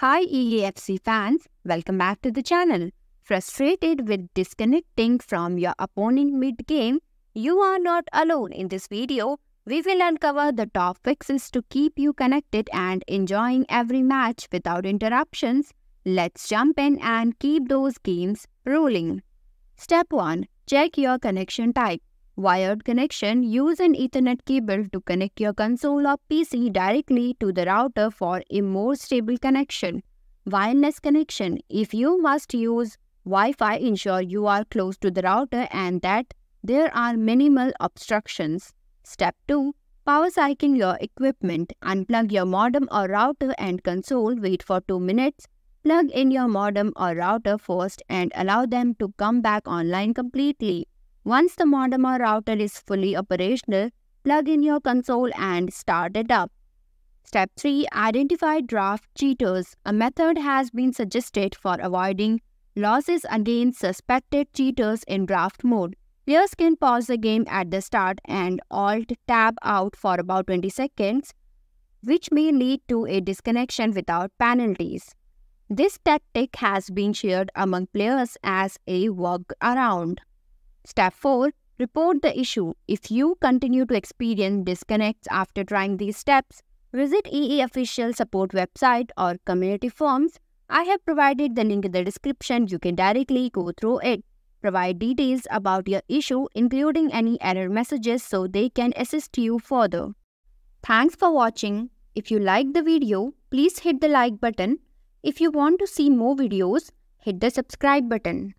Hi EAFC fans, welcome back to the channel. Frustrated with disconnecting from your opponent mid-game? You are not alone. In this video, we will uncover the top fixes to keep you connected and enjoying every match without interruptions. Let's jump in and keep those games rolling. Step 1. Check your connection type. Wired connection Use an Ethernet cable to connect your console or PC directly to the router for a more stable connection. Wireless connection If you must use Wi-Fi, ensure you are close to the router and that there are minimal obstructions. Step 2. Power cycling your equipment. Unplug your modem or router and console. Wait for 2 minutes. Plug in your modem or router first and allow them to come back online completely. Once the Modema router is fully operational, plug in your console and start it up. Step 3. Identify draft cheaters. A method has been suggested for avoiding losses against suspected cheaters in draft mode. Players can pause the game at the start and Alt-Tab out for about 20 seconds, which may lead to a disconnection without penalties. This tactic has been shared among players as a workaround. Step 4. Report the issue. If you continue to experience disconnects after trying these steps, visit EE official support website or community forums. I have provided the link in the description. You can directly go through it. Provide details about your issue, including any error messages so they can assist you further. Thanks for watching. If you like the video, please hit the like button. If you want to see more videos, hit the subscribe button.